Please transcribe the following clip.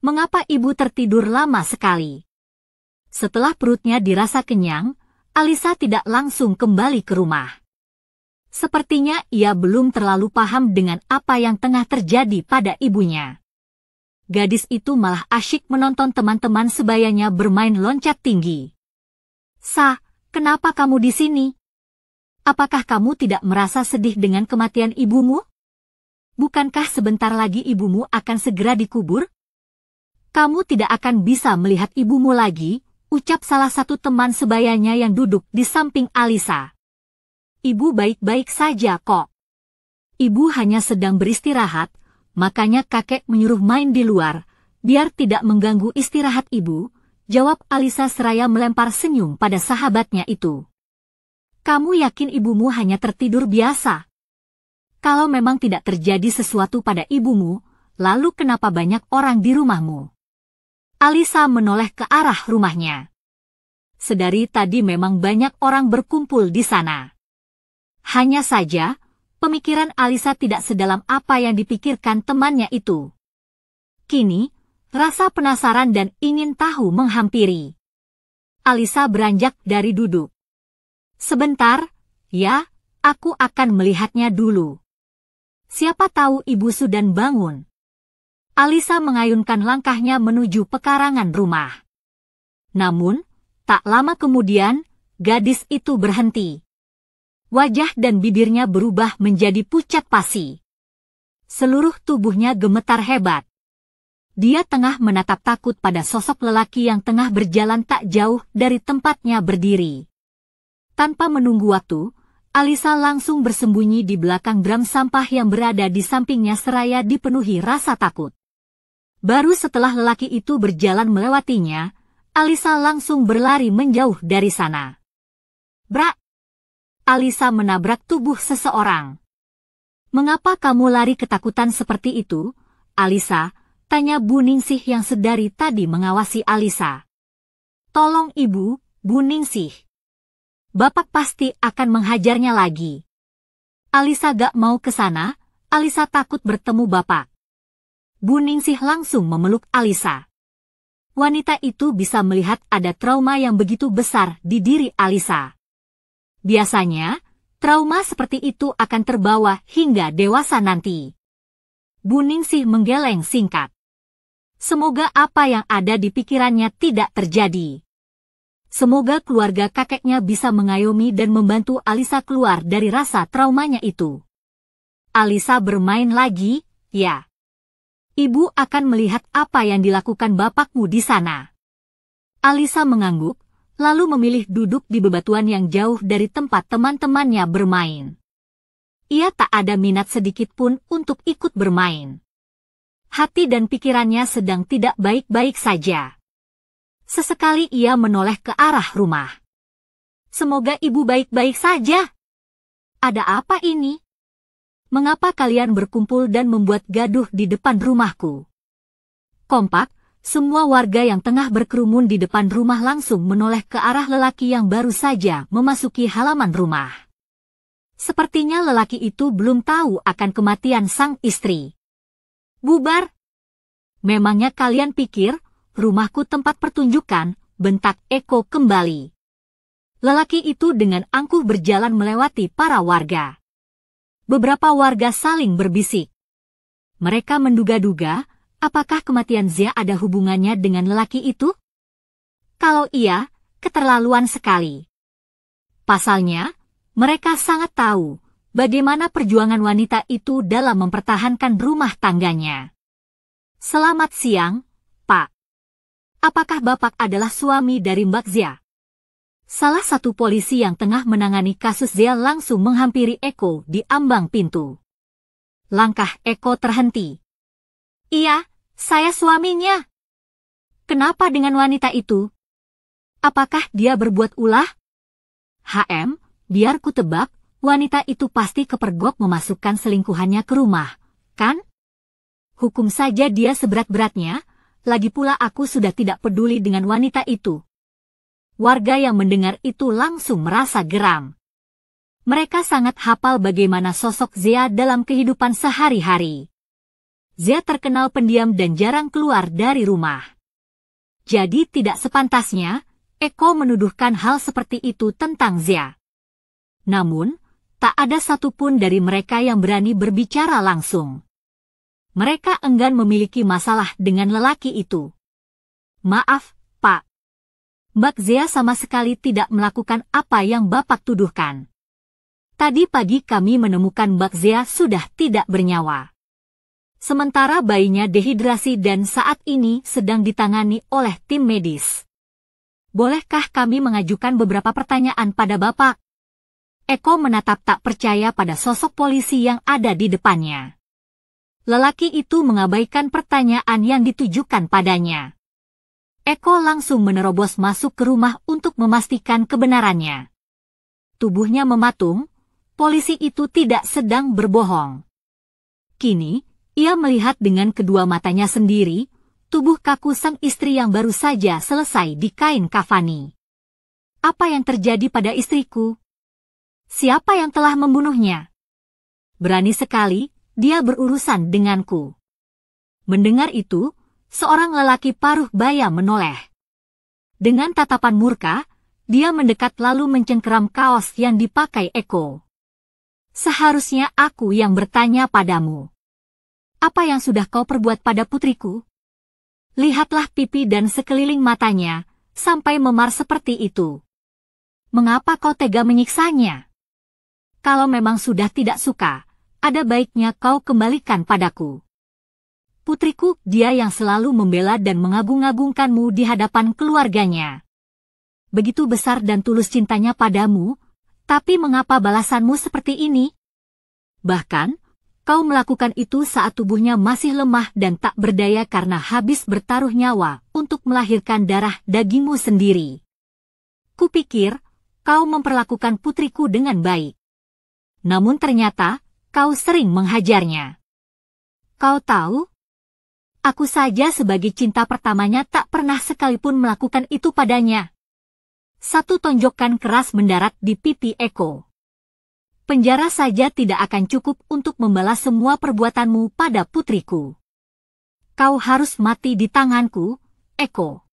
mengapa ibu tertidur lama sekali? Setelah perutnya dirasa kenyang, Alisa tidak langsung kembali ke rumah. Sepertinya ia belum terlalu paham dengan apa yang tengah terjadi pada ibunya. Gadis itu malah asyik menonton teman-teman sebayanya bermain loncat tinggi. Sa, kenapa kamu di sini? Apakah kamu tidak merasa sedih dengan kematian ibumu? Bukankah sebentar lagi ibumu akan segera dikubur? kamu tidak akan bisa melihat ibumu lagi, ucap salah satu teman sebayanya yang duduk di samping Alisa. Ibu baik-baik saja kok. Ibu hanya sedang beristirahat, makanya kakek menyuruh main di luar, biar tidak mengganggu istirahat ibu, jawab Alisa seraya melempar senyum pada sahabatnya itu. Kamu yakin ibumu hanya tertidur biasa? Kalau memang tidak terjadi sesuatu pada ibumu, lalu kenapa banyak orang di rumahmu? Alisa menoleh ke arah rumahnya. Sedari tadi memang banyak orang berkumpul di sana. Hanya saja, pemikiran Alisa tidak sedalam apa yang dipikirkan temannya itu. Kini, rasa penasaran dan ingin tahu menghampiri. Alisa beranjak dari duduk. Sebentar, ya, aku akan melihatnya dulu. Siapa tahu ibu Sudan bangun. Alisa mengayunkan langkahnya menuju pekarangan rumah. Namun, tak lama kemudian, gadis itu berhenti. Wajah dan bibirnya berubah menjadi pucat pasi. Seluruh tubuhnya gemetar hebat. Dia tengah menatap takut pada sosok lelaki yang tengah berjalan tak jauh dari tempatnya berdiri. Tanpa menunggu waktu, Alisa langsung bersembunyi di belakang drum sampah yang berada di sampingnya seraya dipenuhi rasa takut. Baru setelah lelaki itu berjalan melewatinya, Alisa langsung berlari menjauh dari sana. Brak! Alisa menabrak tubuh seseorang. Mengapa kamu lari ketakutan seperti itu, Alisa? Tanya Bu Ningsih yang sedari tadi mengawasi Alisa. Tolong ibu, Bu Ningsih. Bapak pasti akan menghajarnya lagi. Alisa gak mau ke sana, Alisa takut bertemu bapak. Bu Ningsih langsung memeluk Alisa. Wanita itu bisa melihat ada trauma yang begitu besar di diri Alisa. Biasanya, trauma seperti itu akan terbawa hingga dewasa nanti. Bu Ningsih menggeleng singkat. Semoga apa yang ada di pikirannya tidak terjadi. Semoga keluarga kakeknya bisa mengayomi dan membantu Alisa keluar dari rasa traumanya itu. Alisa bermain lagi, ya ibu akan melihat apa yang dilakukan bapakmu di sana. Alisa mengangguk, lalu memilih duduk di bebatuan yang jauh dari tempat teman-temannya bermain. Ia tak ada minat sedikit pun untuk ikut bermain. Hati dan pikirannya sedang tidak baik-baik saja. Sesekali ia menoleh ke arah rumah. Semoga ibu baik-baik saja. Ada apa ini? mengapa kalian berkumpul dan membuat gaduh di depan rumahku? Kompak, semua warga yang tengah berkerumun di depan rumah langsung menoleh ke arah lelaki yang baru saja memasuki halaman rumah. Sepertinya lelaki itu belum tahu akan kematian sang istri. Bubar! Memangnya kalian pikir, rumahku tempat pertunjukan, bentak Eko kembali. Lelaki itu dengan angkuh berjalan melewati para warga beberapa warga saling berbisik. Mereka menduga-duga, apakah kematian Zia ada hubungannya dengan lelaki itu? Kalau iya, keterlaluan sekali. Pasalnya, mereka sangat tahu bagaimana perjuangan wanita itu dalam mempertahankan rumah tangganya. Selamat siang, Pak. Apakah Bapak adalah suami dari Mbak Zia? Salah satu polisi yang tengah menangani kasus Zia langsung menghampiri Eko di ambang pintu. Langkah Eko terhenti. Iya, saya suaminya. Kenapa dengan wanita itu? Apakah dia berbuat ulah? HM, biar ku tebak, wanita itu pasti kepergok memasukkan selingkuhannya ke rumah, kan? Hukum saja dia seberat-beratnya, lagi pula aku sudah tidak peduli dengan wanita itu warga yang mendengar itu langsung merasa geram. Mereka sangat hafal bagaimana sosok Zia dalam kehidupan sehari-hari. Zia terkenal pendiam dan jarang keluar dari rumah. Jadi tidak sepantasnya, Eko menuduhkan hal seperti itu tentang Zia. Namun, tak ada satupun dari mereka yang berani berbicara langsung. Mereka enggan memiliki masalah dengan lelaki itu. Maaf, Mbak Zia sama sekali tidak melakukan apa yang Bapak tuduhkan. Tadi pagi kami menemukan Mbak Zia sudah tidak bernyawa. Sementara bayinya dehidrasi dan saat ini sedang ditangani oleh tim medis. Bolehkah kami mengajukan beberapa pertanyaan pada Bapak? Eko menatap tak percaya pada sosok polisi yang ada di depannya. Lelaki itu mengabaikan pertanyaan yang ditujukan padanya. Eko langsung menerobos masuk ke rumah untuk memastikan kebenarannya. Tubuhnya mematung, polisi itu tidak sedang berbohong. Kini, ia melihat dengan kedua matanya sendiri, tubuh kaku sang istri yang baru saja selesai di kain kafani. Apa yang terjadi pada istriku? Siapa yang telah membunuhnya? Berani sekali, dia berurusan denganku. Mendengar itu, seorang lelaki paruh baya menoleh. Dengan tatapan murka, dia mendekat lalu mencengkeram kaos yang dipakai Eko. Seharusnya aku yang bertanya padamu. Apa yang sudah kau perbuat pada putriku? Lihatlah pipi dan sekeliling matanya, sampai memar seperti itu. Mengapa kau tega menyiksanya? Kalau memang sudah tidak suka, ada baiknya kau kembalikan padaku. Putriku, dia yang selalu membela dan mengagung-agungkanmu di hadapan keluarganya. Begitu besar dan tulus cintanya padamu, tapi mengapa balasanmu seperti ini? Bahkan, kau melakukan itu saat tubuhnya masih lemah dan tak berdaya karena habis bertaruh nyawa untuk melahirkan darah dagingmu sendiri. Kupikir, kau memperlakukan putriku dengan baik. Namun ternyata, kau sering menghajarnya. Kau tahu, Aku saja sebagai cinta pertamanya tak pernah sekalipun melakukan itu padanya. Satu tonjokan keras mendarat di pipi Eko. Penjara saja tidak akan cukup untuk membalas semua perbuatanmu pada putriku. Kau harus mati di tanganku, Eko.